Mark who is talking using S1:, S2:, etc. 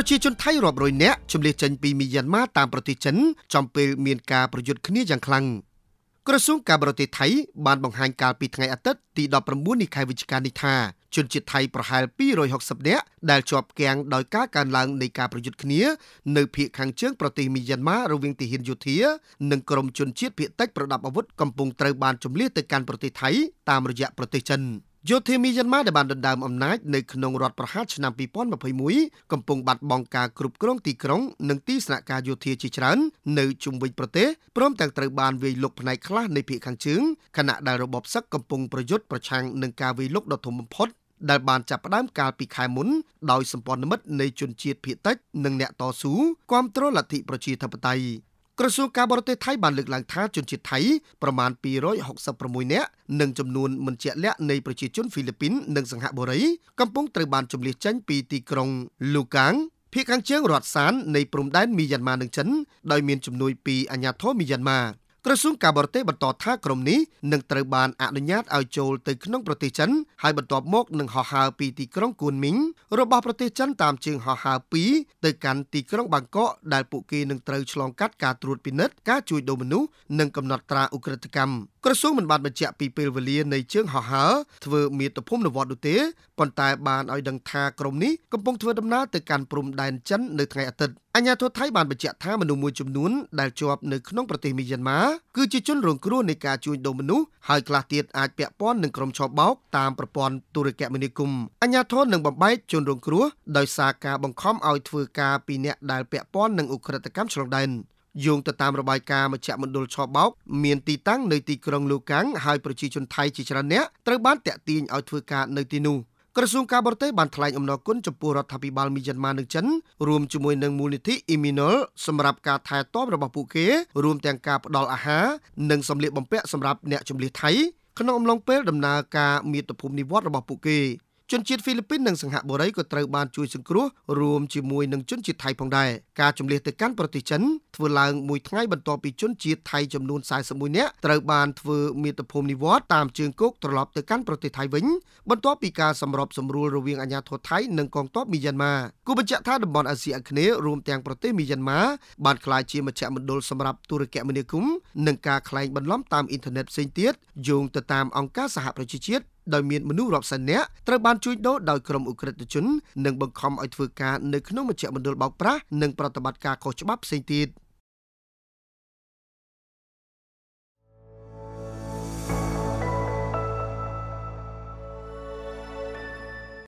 S1: ប្រជាជនថៃរាប់រយនាក់ជម្លៀសចេញពីមីយ៉ាន់ម៉ាតាមប្រទេសចិន ចំពេលមានការប្រយុទ្ធគ្នាយ៉ាងខ្លាំងក្រសួងការបរទេសថៃបានបង្ហាញកាលពីថ្ងៃអាទិត្យទី19នៃខែវិច្ឆិកានេះថាជនជាតិថៃប្រហែល260នាក់ដែលជាប់គាំងដោយការកើនឡើងនៃការប្រយុទ្ធគ្នានៅភូមិខាងជើងប្រទេសមីយ៉ាន់ម៉ារវាងទាហានយោធា និងក្រុមជនជាតិភៀតតិចប្រដាប់អាវុធកំពុងត្រូវបានជម្លៀសទៅកាន់ប្រទេសថៃតាមរយៈប្រទេសចិន។យោធាមីយ៉ាន់ម៉ាដែលបានដណ្ដើមអំណាចនៅក្នុងរដ្ឋប្រហារឆ្នាំ2021កំពុងបាត់បង់ការគ្រប់គ្រងទីក្រុងនិងទីស្នាក់ការយោធាជាច្រើននៅជុំវិញប្រទេសព្រមទាំងត្រូវបានវាយលុកផ្នែកខ្លះនៃភាគខាងជើងខណៈដែលរបបសឹកកំពុងប្រយុទ្ធប្រឆាំងនឹងការវាយលុកដ៏ធំបំផុត ដែលបានចាប់ផ្ដើមកាលពីខែមុនដោយសម្ព័ន្ធមិត្តនៃជនជាតិភៀតតិចនិងអ្នកតស៊ូគាំទ្រលទ្ធិប្រជាធិបតេយ្យក្រសួងការបរទេសថៃបានលើកឡើងថាជនជាតិថៃប្រមាណ266នាក់និងចំនួនមិនជាក់លាក់នៃប្រជាជនហ្វីលីពីននិងសិង្ហបុរី កំពុងត្រូវបានចម្លៀសចេញពីទីក្រុងលូកាំងភាគខាងជើងរដ្ឋសាននៃព្រំដែនមីយ៉ាន់ម៉ានិងចិនដោយមានជំនួយពីអាជ្ញាធរមីយ៉ាន់ម៉ាក្រសួងការបរទេសបន្តថាក្រុមនេះនឹងត្រូវបានអនុញ្ញាតឲ្យចូលទៅក្នុងប្រទេសចិន ហើយបន្ទាប់មកនឹងហោះហើរពីទីក្រុងគួនមីងរបស់ប្រទេសចិនតាមជើងហោះហើរ2ទៅកាន់ទីក្រុងបាងកកដែលពួកគេនឹងត្រូវឆ្លងកាត់ការត្រួតពិនិត្យការជួញដូរមនុស្សនិងកំណត់ត្រាអ ுக ្រិតកម្មក្រសួងមិនបានបញ្ជាក់ពីពេលវេលានៃជើងហោះហើរធ្វើមាតុភូមិនវត្តនោះទេប៉ុន្តែបានឲ្យដឹងថាក្រុមនេះកំពុងធ្វើដំណើរទៅកាន់ព្រំដែនចិននៅថ្ងៃអាទិត្យអាញាធរថៃបានបញ្ជាក់ថាមនុស្សមួយចំនួនដែលជាប់នៅក្នុងប្រទេសមីយ៉ាន់ម៉ាគឺជាជនរងគ្រោះនៃការជួញដូរមនុស្សហើយខ្លះទៀតអាចពាក់ព័ន្ធនឹងក្រុមឆបោកតាមប្រព័ន្ធទូរគមនាគមន៍អញ្ញាធននឹងបំបែកជនរងគ្រោះដោយសារការបង្ខំឲ្យធ្វើការពីអ្នកដែលពាក់ព័ន្ធនឹងអ ுக ្រិតកម្មឆ្លងដែនយោងទៅតាមរបាយការណ៍មជ្ឈមណ្ឌលឆបោកមានទីតាំងនៅទីក្រុងលូកាំងហើយប្រជាជនថៃជាច្រើនអ្នកត្រូវបានតាក់ទាញឲ្យធ្វើការនៅទីនោះ។ក្រសួងការបរទេសបានថ្លែងអំណរគុណចំពោះរដ្ឋាភិបាលមីយ៉ាន់ម៉ានិងចិនរួមជាមួយនឹងមូលនិធិ Iminol សម្រាប់ការថែទាំរបស់ពួកគេ រួមទាំងការផ្តល់អាហារនិងសម្លៀកបំពាក់សម្រាប់អ្នកជំនឿថៃក្នុងអំឡុងពេលដំណើរការមាតុភូមិនិវត្តរបស់ពួកគេជនជាតិហ្វីលីពីននិងសង្ហបុរីក៏ត្រូវបានជួយសង្គ្រោះរួមជាមួយនឹងជនជាតិថៃផងដែរការជម្លៀសទៅកាន់ប្រទេសចិនធ្វើឡើងមួយថ្ងៃបន្ទាប់ពីជនជាតិថៃចំនួន41នាក់ត្រូវបានធ្វើមាតុភូមិនិវត្តតាមជើងគោកត្រឡប់ទៅកាន់ប្រទេសថៃវិញបន្ទាប់ពីការសម្របសម្រួលរវាងអាជ្ញាធរថៃនិងកងទ័ពមីយ៉ាន់ម៉ាគូបញ្ជាក់ថាតំបន់អាស៊ីអាគ្នេយ៍រួមទាំងប្រទេសមីយ៉ាន់ម៉ាបានក្លាយជាមជ្ឈមណ្ឌលសម្រាប់ទូរគមនាគមន៍និងការក្លែងបន្លំតាមអ៊ីនធឺណិតផ្សេងទៀតយោងទៅតាមអង្គការសហប្រជាជាតិដោយមានមនុស្សរាប់សែននាក់ត្រូវបានជួញដូរដោយក្រុមអ ுக ្រិតជននិងបង្ខំឲ្យធ្វើការនៅក្នុងមជ្ឈមណ្ឌលបោកប្រាស់និងប្រតិបត្តិការខុសច្បាប់ផ្សេងទៀត។